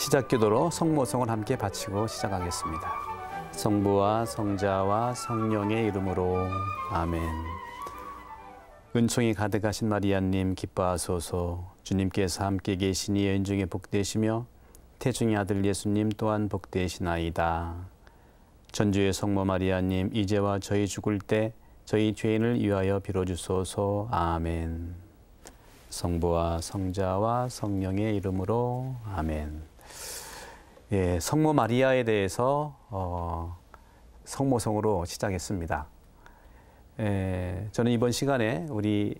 시작기도로 성모성을 함께 바치고 시작하겠습니다. 성부와 성자와 성령의 이름으로 아멘. 은총이 가득하신 마리아님 기뻐하소서. 주님께서 함께 계시니 여인 중에 복되시며 태중의 아들 예수님 또한 복되시나이다. 전주의 성모 마리아님 이제와 저희 죽을 때 저희 죄인을 위하여 빌어주소서. 아멘. 성부와 성자와 성령의 이름으로 아멘. 예, 성모 마리아에 대해서 어, 성모성으로 시작했습니다. 예, 저는 이번 시간에 우리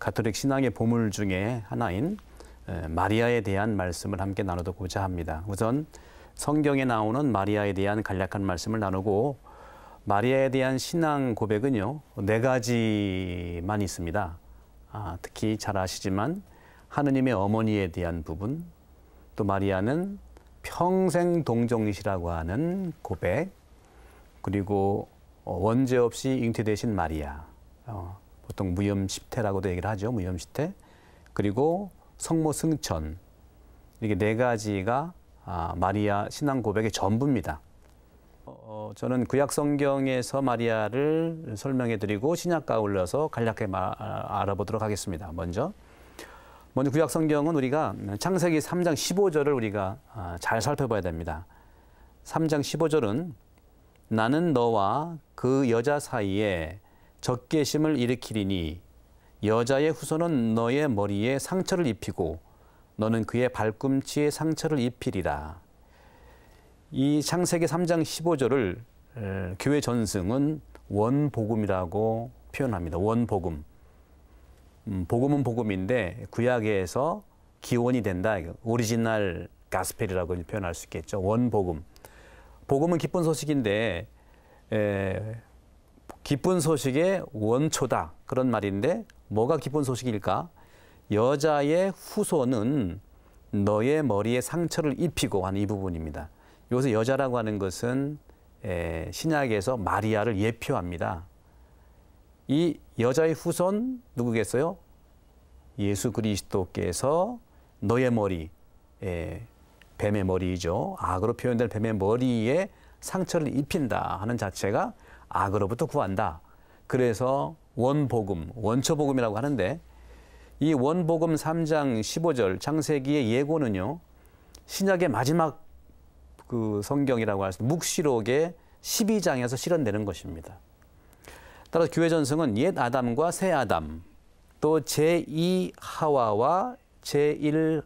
가톨릭 신앙의 보물 중에 하나인 예, 마리아에 대한 말씀을 함께 나누고자 합니다. 우선 성경에 나오는 마리아에 대한 간략한 말씀을 나누고 마리아에 대한 신앙 고백은요 네 가지만 있습니다. 아, 특히 잘 아시지만 하느님의 어머니에 대한 부분, 또 마리아는 평생 동정이시라고 하는 고백 그리고 어, 원죄 없이 잉태되신 마리아 어, 보통 무염십태라고도 얘기를 하죠 무염십태 그리고 성모 승천 이게 네 가지가 아, 마리아 신앙 고백의 전부입니다. 어, 저는 구약 성경에서 마리아를 설명해 드리고 신약과 올려서 간략히 마, 아, 알아보도록 하겠습니다. 먼저 먼저 구약 성경은 우리가 창세기 3장 15절을 우리가 아, 잘 살펴봐야 됩니다. 3장 15절은 나는 너와 그 여자 사이에 적개심을 일으키리니 여자의 후손은 너의 머리에 상처를 입히고 너는 그의 발꿈치에 상처를 입히리라. 이 창세기 3장 15절을 교회 전승은 원복음이라고 표현합니다. 원복음. 음, 복음은 복음인데 구약에서 기원이 된다. 오리지널 가스펠이라고 표현할 수 있겠죠. 원복음. 복음은 기쁜 소식인데 에, 기쁜 소식의 원초다 그런 말인데 뭐가 기쁜 소식일까? 여자의 후손은 너의 머리에 상처를 입히고 하는 이 부분입니다. 여기서 여자라고 하는 것은 에, 신약에서 마리아를 예표합니다. 이 여자의 후손 누구겠어요? 예수 그리스도께서 너의 머리, 에, 예, 뱀의 머리이죠. 악으로 표현된 뱀의 머리에 상처를 입힌다 하는 자체가 악으로부터 구한다. 그래서 원복음, 원초복음이라고 하는데 이 원복음 3장 15절 창세기의 예고는요. 신약의 마지막 그 성경이라고 할수 있는 묵시록의 12장에서 실현되는 것입니다. 따라서 교회 전승은 옛 아담과 새 아담, 또 제2 하와와 제1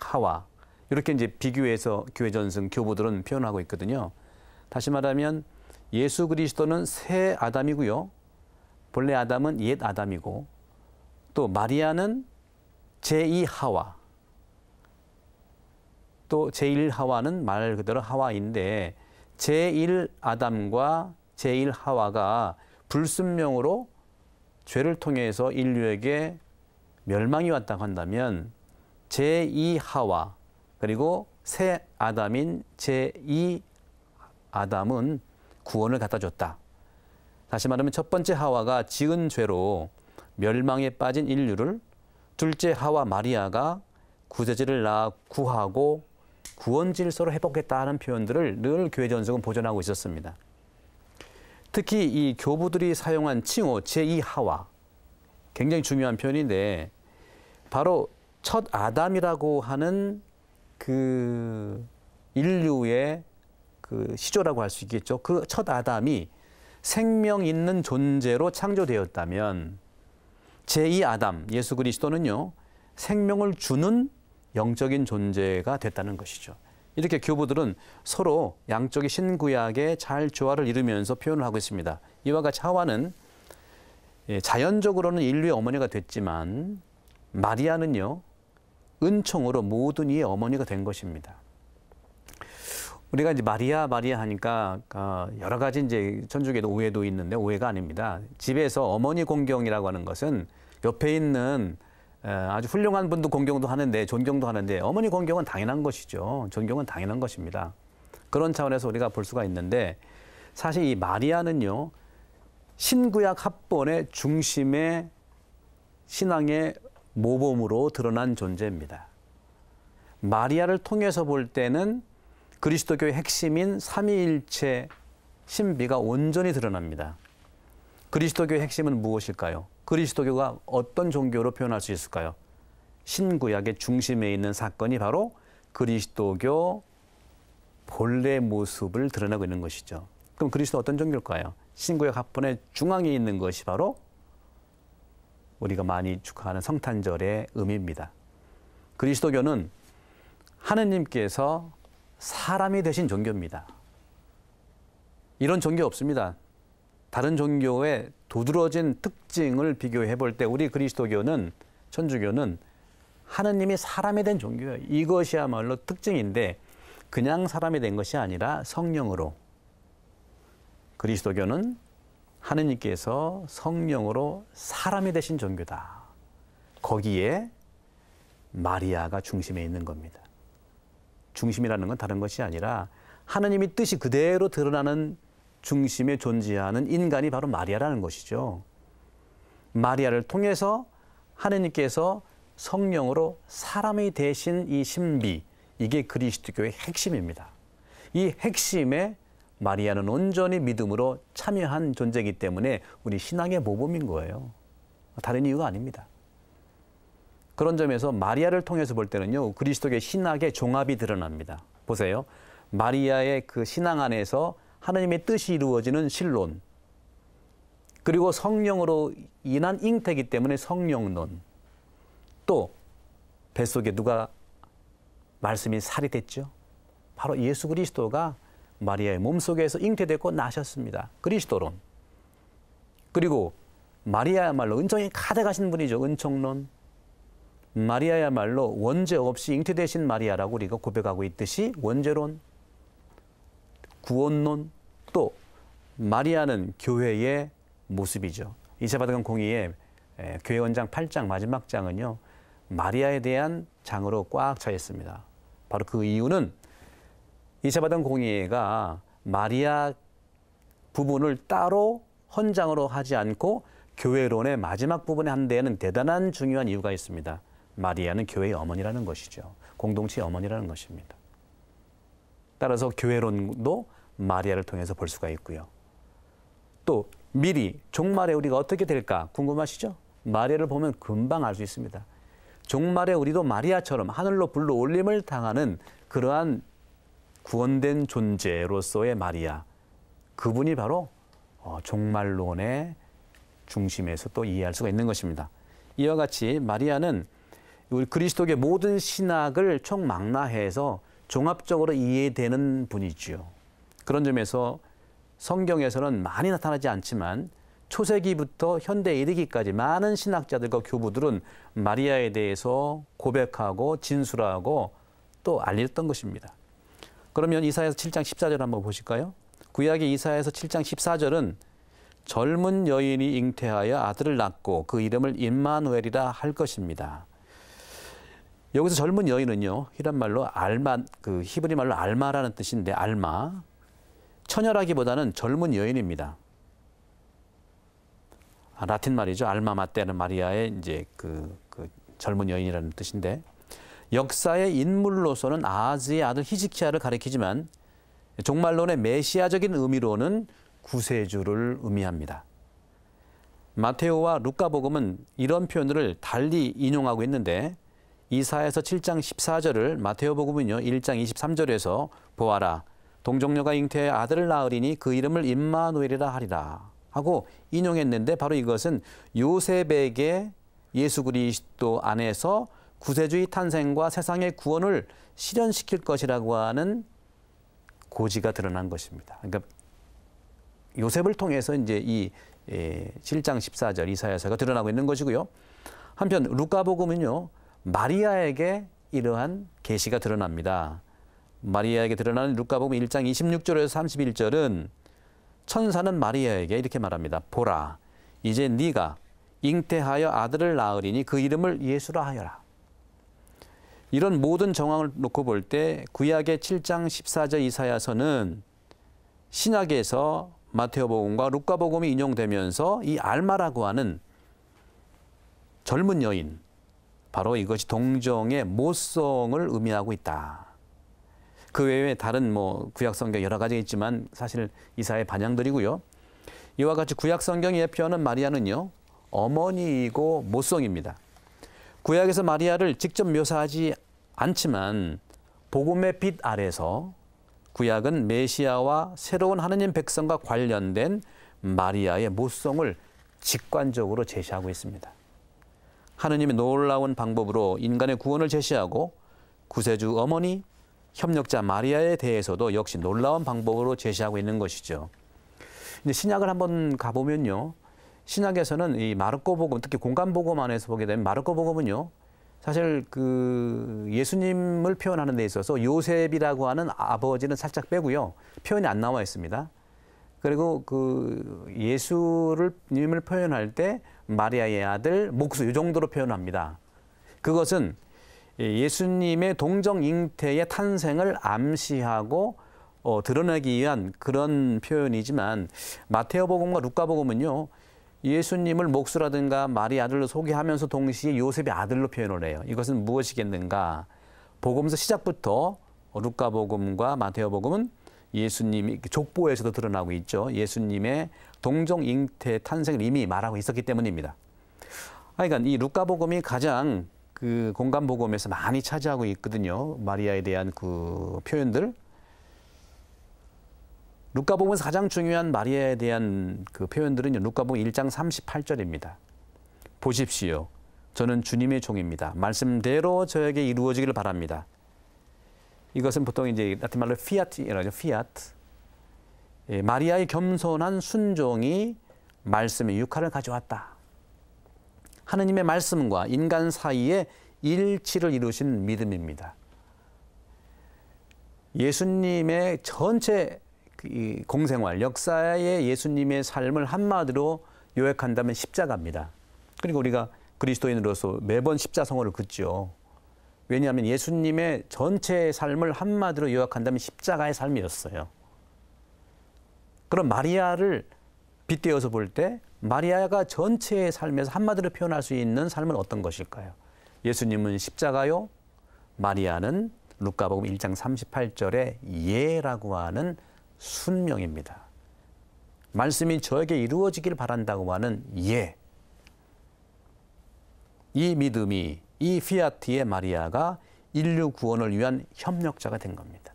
하와 이렇게 이제 비교해서 교회 전승 교부들은 표현하고 있거든요. 다시 말하면 예수 그리스도는 새 아담이고요. 본래 아담은 옛 아담이고 또 마리아는 제2 하와 또 제1 하와는 말 그대로 하와인데 제1 아담과 제1 하와가 불순명으로 죄를 통해서 인류에게 멸망이 왔다고 한다면 제2 하와 그리고 새 아담인 제2 아담은 구원을 갖다 줬다. 다시 말하면 첫 번째 하와가 지은 죄로 멸망에 빠진 인류를 둘째 하와 마리아가 구제지를 낳아 구하고 구원 질서로 회복했다는 표현들을 늘 교회 전승은 보존하고 있었습니다. 특히 이 교부들이 사용한 칭호 제2하와 굉장히 중요한 표현인데 바로 첫 아담이라고 하는 그 인류의 그 시조라고 할 수 있겠죠. 그 첫 아담이 생명 있는 존재로 창조되었다면 제2 아담 예수 그리스도는요. 생명을 주는 영적인 존재가 됐다는 것이죠. 이렇게 교부들은 서로 양쪽의 신구약에 잘 조화를 이루면서 표현을 하고 있습니다. 이와 같이 하와는 예, 자연적으로는 인류의 어머니가 됐지만 마리아는요 은총으로 모든 이의 어머니가 된 것입니다. 우리가 이제 마리아 마리아 하니까 아, 여러 가지 이제 천주교도 오해도 있는데 오해가 아닙니다. 집에서 어머니 공경이라고 하는 것은 옆에 있는 예, 아주 훌륭한 분도 공경도 하는데 존경도 하는데 어머니 공경은 당연한 것이죠. 존경은 당연한 것입니다. 그런 차원에서 우리가 볼 수가 있는데 사실 이 마리아는요 신구약 합본의 중심의 신앙의 모범으로 드러난 존재입니다. 마리아를 통해서 볼 때는 그리스도교의 핵심인 삼위일체 신비가 온전히 드러납니다. 그리스도교의 핵심은 무엇일까요? 그리스도교가 어떤 종교로 표현할 수 있을까요? 신구약의 중심에 있는 사건이 바로 그리스도교 본래 모습을 드러내고 있는 것이죠. 그럼 그리스도 어떤 종교일까요? 신구약 합본의 중앙에 있는 것이 바로 우리가 많이 축하하는 성탄절의 의미입니다. 그리스도교는 하느님께서 사람이 되신 종교입니다. 이런 종교 없습니다. 다른 종교의 두드러진 특징을 비교해 볼 때 우리 그리스도교는 천주교는 하느님이 사람이 된 종교예요. 이것이야말로 특징인데 그냥 사람이 된 것이 아니라 성령으로 그리스도교는 하느님께서 성령으로 사람이 되신 종교다. 거기에 마리아가 중심에 있는 겁니다. 중심이라는 건 다른 것이 아니라 하느님의 뜻이 그대로 드러나는 중심에 존재하는 인간이 바로 마리아라는 것이죠. 마리아를 통해서 하느님께서 성령으로 사람이 대신 이 신비, 이게 그리스도교의 핵심입니다. 이 핵심에 마리아는 온전히 믿음으로 참여한 존재이기 때문에 우리 신앙의 모범인 거예요. 다른 이유가 아닙니다. 그런 점에서 마리아를 통해서 볼 때는요, 그리스도의 신학의 종합이 드러납니다. 보세요. 마리아의 그 신앙 안에서 하나님의 뜻이 이루어지는 신론. 그리고 성령으로 인한 잉태기 때문에 성령론. 또 뱃속에 누가 말씀이 살이 됐죠. 바로 예수 그리스도가 마리아의 몸속에서 잉태되고 나셨습니다. 그리스도론. 그리고 마리아야말로 은총이 가득하신 분이죠. 은총론. 마리아야말로 원죄 없이 잉태되신 마리아라고 우리가 고백하고 있듯이 원죄론. 구원론 또 마리아는 교회의 모습이죠. 이세바드건 공의의 교회 원장 8장 마지막 장은요. 마리아에 대한 장으로 꽉 차 있습니다. 바로 그 이유는 이세바던 공의회가 마리아 부분을 따로 헌장으로 하지 않고 교회론의 마지막 부분에 한 데에는 대단한 중요한 이유가 있습니다. 마리아는 교회의 어머니라는 것이죠. 공동체의 어머니라는 것입니다. 따라서 교회론도 마리아를 통해서 볼 수가 있고요. 또 미리 종말에 우리가 어떻게 될까 궁금하시죠? 마리아를 보면 금방 알 수 있습니다. 종말에 우리도 마리아처럼 하늘로 불로 올림을 당하는 그러한 구원된 존재로서의 마리아. 그분이 바로 어, 종말론의 중심에서 또 이해할 수가 있는 것입니다. 이와 같이 마리아는 우리 그리스도의 모든 신학을 총망라해서 종합적으로 이해되는 분이지요. 그런 점에서 성경에서는 많이 나타나지 않지만 초세기부터 현대에 이르기까지 많은 신학자들과 교부들은 마리아에 대해서 고백하고 진술하고 또 알렸던 것입니다. 그러면 이사에서 7장 14절 한번 보실까요? 구약의 이사에서 7장 14절은 젊은 여인이 잉태하여 아들을 낳고 그 이름을 임마누엘이라 할 것입니다. 여기서 젊은 여인은요, 이란 말로 알마, 그 히브리 말로 알마라는 뜻인데, 알마. 처녀라기보다는 젊은 여인입니다. 아, 라틴 말이죠. 알마마떼는 마리아의 이제 그, 그 젊은 여인이라는 뜻인데, 역사의 인물로서는 아즈의 아들 히지키아를 가리키지만 종말론의 메시아적인 의미로는 구세주를 의미합니다. 마테오와 루카복음은 이런 표현들을 달리 인용하고 있는데 이사에서 7장 14절을 마태오복음은요 1장 23절에서 보아라 동정녀가 잉태의 아들을 낳으리니 그 이름을 임마누엘이라 하리라 하고 인용했는데 바로 이것은 요셉에게 예수 그리스도 안에서 구세주의 탄생과 세상의 구원을 실현시킬 것이라고 하는 고지가 드러난 것입니다. 그러니까 요셉을 통해서 이제 이 7장 예, 14절 이사야서가 드러나고 있는 것이고요. 한편 루카복음은요. 마리아에게 이러한 계시가 드러납니다. 마리아에게 드러나는 루카복음 1장 26절에서 31절은 천사는 마리아에게 이렇게 말합니다. 보라, 이제 네가 잉태하여 아들을 낳으리니 그 이름을 예수라 하여라. 이런 모든 정황을 놓고 볼 때 구약의 7장 14절 이사야서는 신약에서 마태복음과 루카복음이 인용되면서 이 알마라고 하는 젊은 여인, 바로 이것이 동정의 모성을 의미하고 있다. 그 외에 다른 뭐 구약 성경 여러 가지 있지만 사실 이사의 반향들이고요. 이와 같이 구약 성경 예표하는 마리아는요. 어머니이고 모성입니다. 구약에서 마리아를 직접 묘사하지 않지만 복음의 빛 아래서 구약은 메시아와 새로운 하느님 백성과 관련된 마리아의 모성을 직관적으로 제시하고 있습니다. 하느님의 놀라운 방법으로 인간의 구원을 제시하고 구세주 어머니 협력자 마리아에 대해서도 역시 놀라운 방법으로 제시하고 있는 것이죠. 이제 신약을 한번 가보면요. 신약에서는 이 마르코복음 특히 공간복음 안에서 보게 되면 마르코복음은요 사실 그 예수님을 표현하는 데 있어서 요셉이라고 하는 아버지는 살짝 빼고요 표현이 안 나와 있습니다. 그리고 그 예수를 님을 표현할 때 마리아의 아들 목수 이 정도로 표현합니다. 그것은 예수님의 동정 잉태의 탄생을 암시하고 어, 드러내기 위한 그런 표현이지만 마테오복음과 루카복음은요 예수님을 목수라든가 마리 아들로 소개하면서 동시에 요셉의 아들로 표현을 해요. 이것은 무엇이겠는가? 복음서 시작부터 루카복음과 마테오복음은 예수님이 족보에서도 드러나고 있죠. 예수님의 동정잉태 탄생을 이미 말하고 있었기 때문입니다. 그러니이 루카복음이 가장 그 공간복음에서 많이 차지하고 있거든요. 마리아에 대한 그 표현들. 루카복음에서 가장 중요한 마리아에 대한 그 표현들은 루카복음 1장 38절입니다. 보십시오. 저는 주님의 종입니다. 말씀대로 저에게 이루어지기를 바랍니다. 이것은 보통 이제 라틴 말로 피아트라죠. 피아트. 예, 마리아의 겸손한 순종이 말씀의 육화를 가져왔다. 하느님의 말씀과 인간 사이의 일치를 이루신 믿음입니다. 예수님의 전체 그 공생활, 역사의 예수님의 삶을 한마디로 요약한다면 십자가입니다. 그리고 우리가 그리스도인으로서 매번 십자성어를 긋죠. 왜냐하면 예수님의 전체 삶을 한마디로 요약한다면 십자가의 삶이었어요. 그럼 마리아를 빗대어서 볼 때 마리아가 전체의 삶에서 한마디로 표현할 수 있는 삶은 어떤 것일까요? 예수님은 십자가요, 마리아는 루카복음 1장 38절에 예라고 하는 순명입니다. 말씀이 저에게 이루어지길 바란다고 하는 예. 이 믿음이 이 피아티의 마리아가 인류 구원을 위한 협력자가 된 겁니다.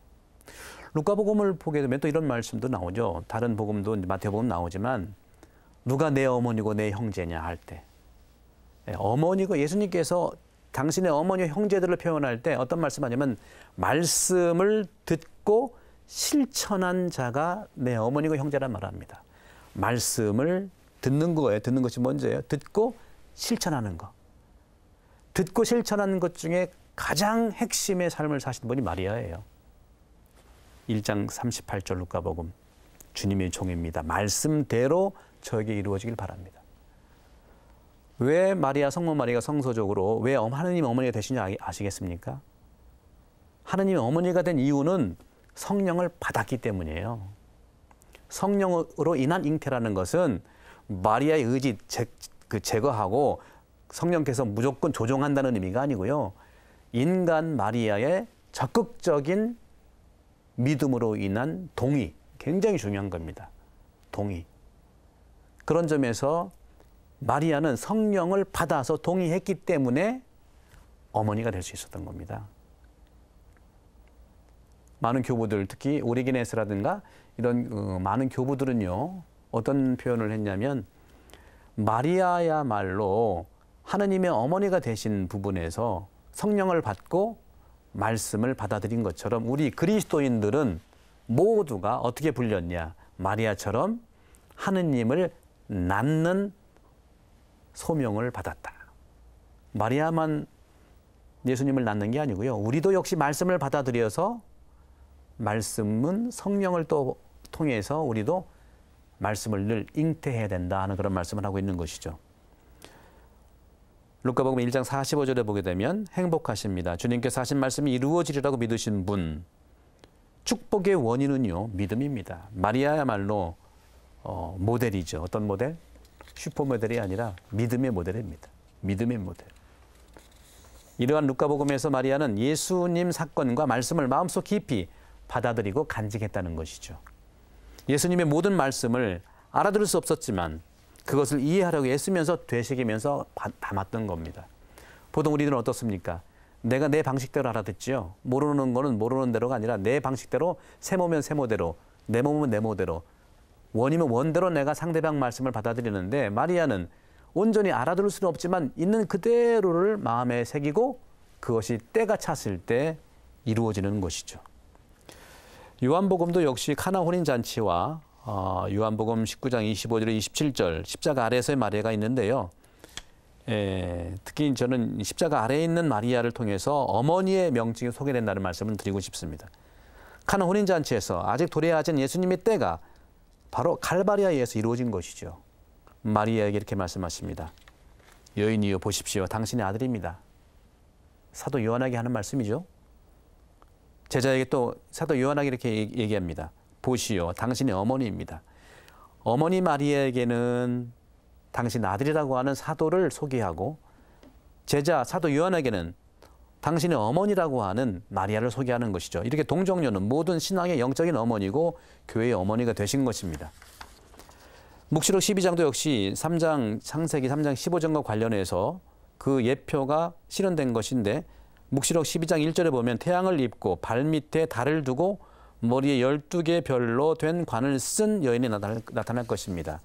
루카복음을 보게 되면 또 이런 말씀도 나오죠. 다른 복음도 마태복음 나오지만 누가 내 어머니고 내 형제냐 할때 예, 어머니고 예수님께서 당신의 어머니 형제들을 표현할 때 어떤 말씀하냐면 말씀을 듣고 실천한 자가 내 어머니고 형제란 말합니다. 말씀을 듣는 거예요. 듣는 것이 먼저예요. 듣고 실천하는 거. 듣고 실천하는 것 중에 가장 핵심의 삶을 사신 분이 마리아예요. 1장 38절 루카복음 주님의 종입니다. 말씀대로 저에게 이루어지길 바랍니다. 왜 마리아 성모 마리가 성소적으로 왜 하느님 어머니가 되시냐 아시겠습니까? 하느님 어머니가 된 이유는 성령을 받았기 때문이에요. 성령으로 인한 잉태라는 것은 마리아의 의지 제, 그 제거하고 성령께서 무조건 조종한다는 의미가 아니고요. 인간 마리아의 적극적인 믿음으로 인한 동의 굉장히 중요한 겁니다. 동의. 그런 점에서 마리아는 성령을 받아서 동의했기 때문에 어머니가 될 수 있었던 겁니다. 많은 교부들 특히 오리기네스라든가 이런 어, 많은 교부들은요 어떤 표현을 했냐면 마리아야말로 하느님의 어머니가 되신 부분에서 성령을 받고 말씀을 받아들인 것처럼 우리 그리스도인들은 모두가 어떻게 불렸냐? 마리아처럼 하느님을 낳는 소명을 받았다. 마리아만 예수님을 낳는 게 아니고요. 우리도 역시 말씀을 받아들여서 말씀은 성령을 또 통해서 우리도 말씀을 늘 잉태해야 된다 하는 그런 말씀을 하고 있는 것이죠. 루카복음 1장 45절에 보게 되면 행복하십니다. 주님께서 하신 말씀이 이루어지리라고 믿으신 분. 축복의 원인은요, 믿음입니다. 마리아야말로 어, 모델이죠. 어떤 모델? 슈퍼모델이 아니라 믿음의 모델입니다. 믿음의 모델. 이러한 루카복음에서 마리아는 예수님 사건과 말씀을 마음속 깊이 받아들이고 간직했다는 것이죠. 예수님의 모든 말씀을 알아들을 수 없었지만 그것을 이해하려고 애쓰면서 되새기면서 담았던 겁니다. 보통 우리들은 어떻습니까? 내가 내 방식대로 알아듣지요. 모르는 거는 모르는 대로가 아니라 내 방식대로 세모면 세모대로, 내 몸은 내 모대로, 원이면 원대로 내가 상대방 말씀을 받아들이는데 마리아는 온전히 알아들을 수는 없지만 있는 그대로를 마음에 새기고 그것이 때가 찼을 때 이루어지는 것이죠. 요한복음도 역시 카나 혼인 잔치와 어, 요한복음 19장 2 5절 27절 십자가 아래에서의 마리아가 있는데요. 에, 예, 특히 저는 십자가 아래에 있는 마리아를 통해서 어머니의 명칭이 소개된다는 말씀을 드리고 싶습니다. 카나 혼인잔치에서 아직 도래하지 예수님의 때가 바로 갈바리아에서 이루어진 것이죠. 마리아에게 이렇게 말씀하십니다. 여인이여 보십시오. 당신의 아들입니다. 사도 요한에게 하는 말씀이죠. 제자에게 또 사도 요한에게 이렇게 얘기합니다. 보시오. 당신의 어머니입니다. 어머니 마리아에게는 당신 아들이라고 하는 사도를 소개하고 제자 사도 요한에게는 당신의 어머니라고 하는 마리아를 소개하는 것이죠. 이렇게 동정녀는 모든 신앙의 영적인 어머니고 교회의 어머니가 되신 것입니다. 묵시록 12장도 역시 3장 창세기 3장 15장과 관련해서 그 예표가 실현된 것인데 묵시록 12장 1절에 보면 태양을 입고 발밑에 달을 두고 머리에 열두 개 별로 된 관을 쓴 여인이 나타날, 나타날 것입니다.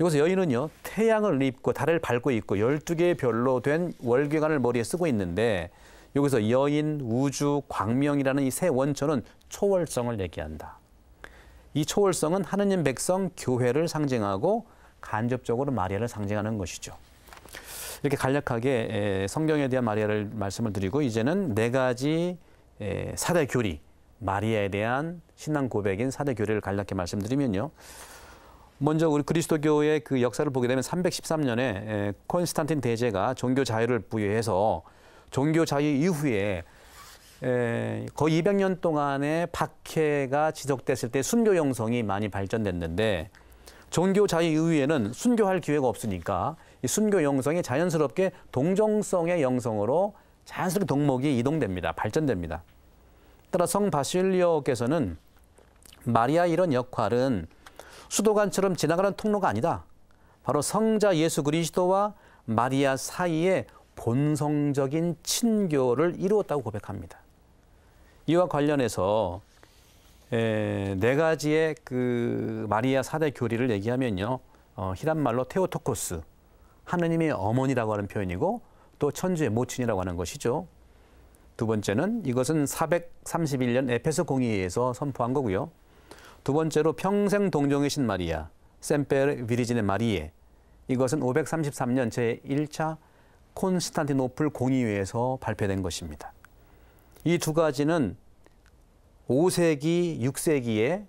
여기서 여인은요, 태양을 입고 달을 밟고 있고 열두 개 별로 된 월계관을 머리에 쓰고 있는데 여기서 여인, 우주, 광명이라는 이 세 원천은 초월성을 얘기한다. 이 초월성은 하느님 백성 교회를 상징하고 간접적으로 마리아를 상징하는 것이죠. 이렇게 간략하게 성경에 대한 마리아를 말씀을 드리고 이제는 네 가지 사대 교리 마리아에 대한 신앙 고백인 사대 교리를 간략히 말씀드리면요. 먼저 우리 그리스도교의 그 역사를 보게 되면 313년에 콘스탄틴 대제가 종교 자유를 부여해서 종교 자유 이후에 거의 200년 동안의 박해가 지속됐을 때 순교 영성이 많이 발전됐는데 종교 자유 이후에는 순교할 기회가 없으니까 이 순교 영성이 자연스럽게 동정성의 영성으로 자연스럽게 동목이 이동됩니다. 발전됩니다. 따라 성 바실리오께서는 마리아 이런 역할은 수도관처럼 지나가는 통로가 아니다. 바로 성자 예수 그리스도와 마리아 사이에 본성적인 친교를 이루었다고 고백합니다. 이와 관련해서 네 가지의 그 마리아 사대 교리를 얘기하면요. 어, 히란 말로 테오토코스, 하느님의 어머니라고 하는 표현이고 또 천주의 모친이라고 하는 것이죠. 두 번째는 이것은 431년 에페소 공의에서 선포한 거고요. 두 번째로 평생 동정이신 마리아, 샘페르 비리진의 마리에. 이것은 533년 제1차 콘스탄티노플 공의회에서 발표된 것입니다. 이 두 가지는 5세기, 6세기에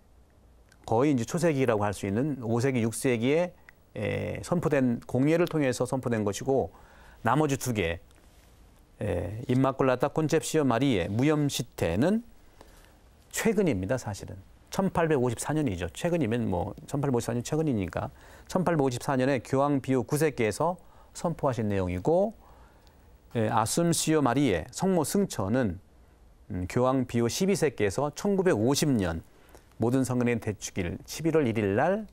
거의 이제 초세기라고 할 수 있는 5세기, 6세기에 선포된 공예를 통해서 선포된 것이고 나머지 두 개, 예, 임마콜라타 콘셉시오 마리에 무염 시태는 최근입니다, 사실은. 1854년이죠. 최근이면 뭐 1854년 최근이니까 1854년에 교황 비오 9세께서 선포하신 내용이고 예, 아숨시오 마리에 성모 승천은 음, 교황 비오 12세께서 1950년 모든 성인의 대축일 11월 1일 날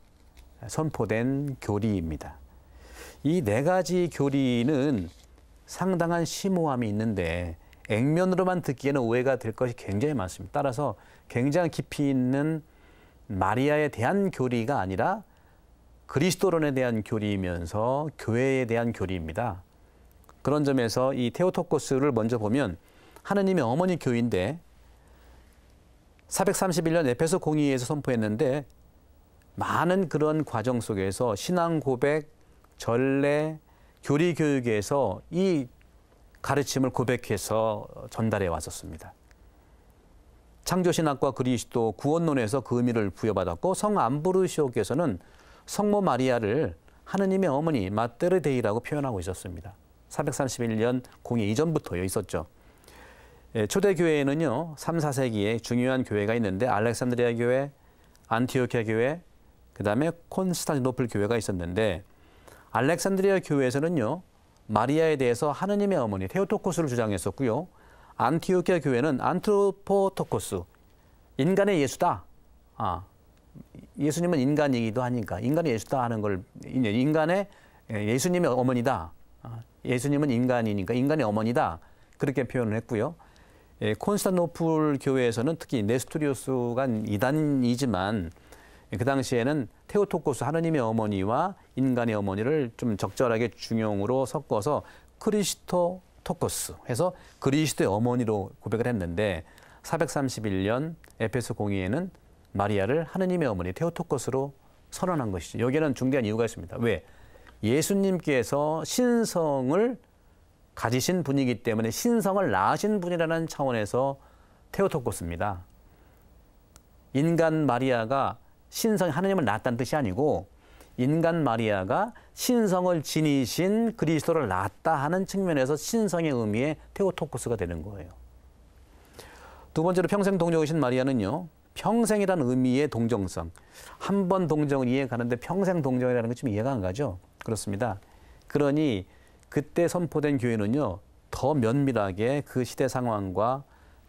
선포된 교리입니다. 이 네 가지 교리는 상당한 심오함이 있는데 액면으로만 듣기에는 오해가 될 것이 굉장히 많습니다. 따라서 굉장히 깊이 있는 마리아에 대한 교리가 아니라 그리스도론에 대한 교리이면서 교회에 대한 교리입니다. 그런 점에서 이 테오토코스를 먼저 보면 하느님의 어머니 교인데 431년 에페소 공의에서 선포했는데 많은 그런 과정 속에서 신앙 고백, 전례, 교리 교육에서 이 가르침을 고백해서 전달해 왔었습니다. 창조신학과 그리스도 구원론에서 그 의미를 부여받았고 성 암브루시오께서는 성모 마리아를 하느님의 어머니 마테르데이라고 표현하고 있었습니다. 431년 공의 이전부터 있었죠. 예, 초대교회에는요, 3, 4세기에 중요한 교회가 있는데 알렉산드리아 교회, 안티오키아 교회, 그 다음에 콘스탄티노플 교회가 있었는데 알렉산드리아 교회에서는요. 마리아에 대해서 하느님의 어머니 테오토코스를 주장했었고요. 안티오키아 교회는 안트로포토코스 인간의 예수다. 아, 예수님은 인간이기도 하니까 인간의 예수다 하는 걸 인간의 예, 예수님의 어머니다. 아, 예수님은 인간이니까 인간의 어머니다. 그렇게 표현을 했고요. 예, 콘스탄노플 교회에서는 특히 네스토리오스가 이단이지만 그 당시에는 테오토코스 하느님의 어머니와 인간의 어머니를 좀 적절하게 중용으로 섞어서 크리스토 토코스 해서 그리스도의 어머니로 고백을 했는데 431년 에페소 공의에는 마리아를 하느님의 어머니 테오토코스로 선언한 것이죠. 여기에는 중대한 이유가 있습니다. 왜? 예수님께서 신성을 가지신 분이기 때문에 신성을 낳으신 분이라는 차원에서 테오토코스입니다. 인간 마리아가 신성 이하느님을 낳았다는 뜻이 아니고 인간 마리아가 신성을 지니신 그리스도를 낳았다 하는 측면에서 신성의 의미의 테오토코스가 되는 거예요. 두 번째로 평생 동정이신 마리아는요. 평생이라 의미의 동정성. 한 번 동정은 이해가는데 평생 동정이라는 게좀 이해가 안 가죠. 그렇습니다. 그러니 그때 선포된 교회는요. 더 면밀하게 그 시대 상황과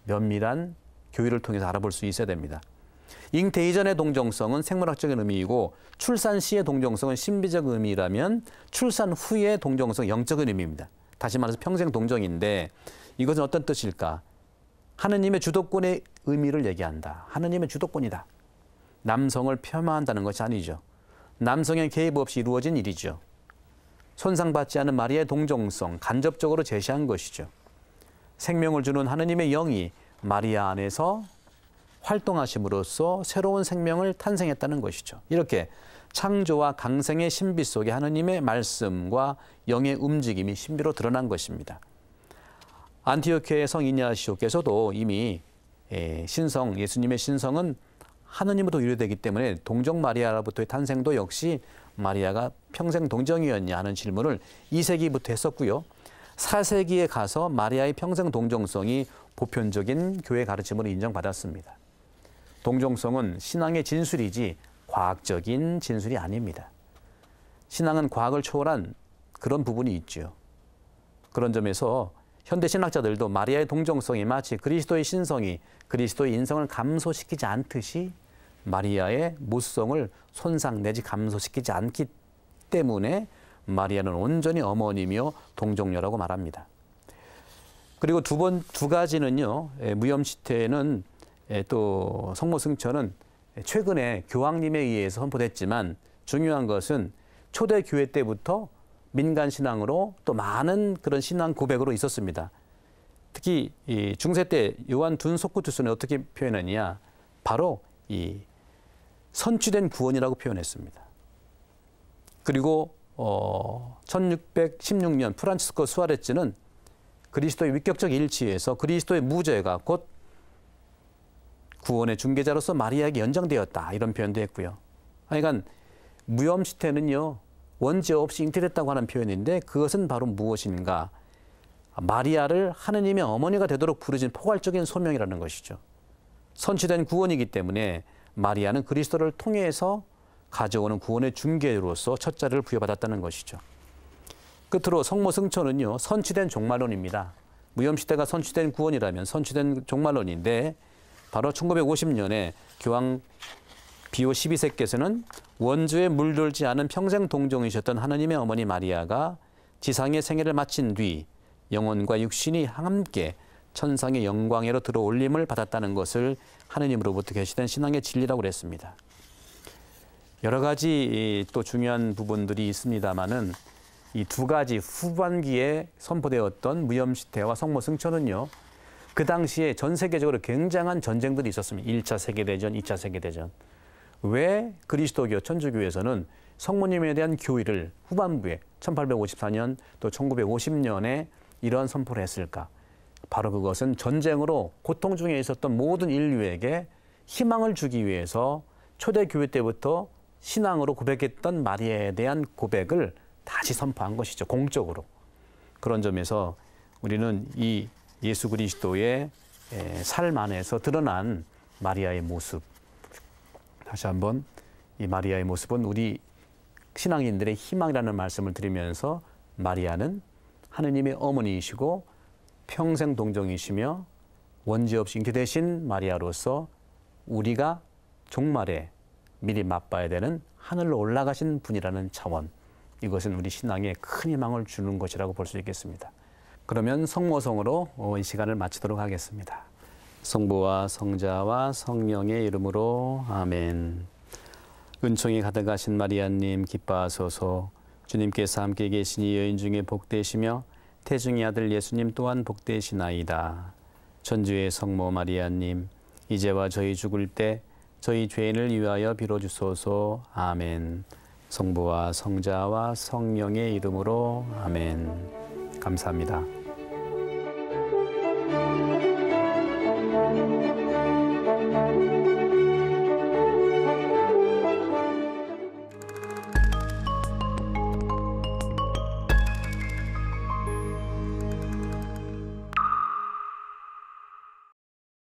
면밀한 교회를 통해서 알아볼 수 있어야 됩니다. 잉태 이전의 동정성은 생물학적인 의미이고 출산 시의 동정성은 신비적 의미라면 출산 후의 동정성 영적인 의미입니다. 다시 말해서 평생 동정인데 이것은 어떤 뜻일까? 하느님의 주도권의 의미를 얘기한다. 하느님의 주도권이다. 남성을 폄하한다는 것이 아니죠. 남성의 개입 없이 이루어진 일이죠. 손상받지 않은 마리의 동정성, 간접적으로 제시한 것이죠. 생명을 주는 하느님의 영이 마리아 안에서 활동하심으로써 새로운 생명을 탄생했다는 것이죠. 이렇게 창조와 강생의 신비 속에 하느님의 말씀과 영의 움직임이 신비로 드러난 것입니다. 안티오케의 성 이냐시오께서도 이미 예, 신성 예수님의 신성은 하느님으로 유래되기 때문에 동정 마리아로부터의 탄생도 역시 마리아가 평생 동정이었냐 하는 질문을 2세기부터 했었고요. 4세기에 가서 마리아의 평생 동정성이 보편적인 교회 가르침으로 인정받았습니다. 동종성은 신앙의 진술이지 과학적인 진술이 아닙니다. 신앙은 과학을 초월한 그런 부분이 있죠. 그런 점에서 현대 신학자들도 마리아의 동정성이 마치 그리스도의 신성이 그리스도의 인성을 감소시키지 않듯이 마리아의 모성을 손상 내지 감소시키지 않기 때문에 마리아는 온전히 어머니며 동정녀라고 말합니다. 그리고 두 번 두 가지는요 예, 무염시태는 예, 또 성모승천은 최근에 교황님에 의해서 선포됐지만 중요한 것은 초대 교회 때부터 민간 신앙으로 또 많은 그런 신앙 고백으로 있었습니다. 특히 이 중세 때 요한 둔 소크투스는 어떻게 표현했냐? 바로 이 선취된 구원이라고 표현했습니다. 그리고 어 1616년 프란치스코 수아레츠는 그리스도의 위격적 일치에서 그리스도의 무죄가 곧 구원의 중개자로서 마리아에게 연장되었다 이런 표현도 했고요. 그러니 무염시태는요 원죄 없이 잉태됐다고 하는 표현인데 그것은 바로 무엇인가? 마리아를 하느님의 어머니가 되도록 부르신 포괄적인 소명이라는 것이죠. 선취된 구원이기 때문에 마리아는 그리스도를 통해서 가져오는 구원의 중개로서 첫자를 부여받았다는 것이죠. 끝으로 성모 승천은요 선취된 종말론입니다. 무염시대가 선취된 구원이라면 선취된 종말론인데 바로 1950년에 교황 비오 12세께서는 원주에 물들지 않은 평생 동정이셨던 하느님의 어머니 마리아가 지상의 생애를 마친 뒤 영혼과 육신이 함께 천상의 영광에로 들어올림을 받았다는 것을 하느님으로부터 계시된 신앙의 진리라고 그랬습니다. 여러 가지 또 중요한 부분들이 있습니다만은 이두 가지 후반기에 선포되었던 무염시태와 성모 승천은요. 그 당시에 전 세계적으로 굉장한 전쟁들이 있었습니다. 1차 세계대전, 2차 세계대전. 왜 그리스도교 천주교에서는 성모님에 대한 교의를 후반부에 1854년 또 1950년에 이러한 선포를 했을까? 바로 그것은 전쟁으로 고통 중에 있었던 모든 인류에게 희망을 주기 위해서 초대 교회 때부터 신앙으로 고백했던 마리아에 대한 고백을 다시 선포한 것이죠. 공적으로. 그런 점에서 우리는 이 예수 그리스도의 삶 안에서 드러난 마리아의 모습. 다시 한번 이 마리아의 모습은 우리 신앙인들의 희망이라는 말씀을 드리면서 마리아는 하느님의 어머니이시고 평생 동정이시며 원죄 없이 인기 되신 마리아로서 우리가 종말에 미리 맛봐야 되는 하늘로 올라가신 분이라는 차원 이것은 우리 신앙에 큰 희망을 주는 것이라고 볼 수 있겠습니다. 그러면 성모성으로 어, 이 시간을 마치도록 하겠습니다. 성부와 성자와 성령의 이름으로 아멘. 은총이 가득하신 마리아님 기뻐하소서. 주님께서 함께 계시니 여인 중에 복되시며 태중의 아들 예수님 또한 복되시나이다. 천주의 성모 마리아님 이제와 저희 죽을 때 저희 죄인을 위하여 빌어주소서. 아멘. 성부와 성자와 성령의 이름으로 아멘. 감사합니다.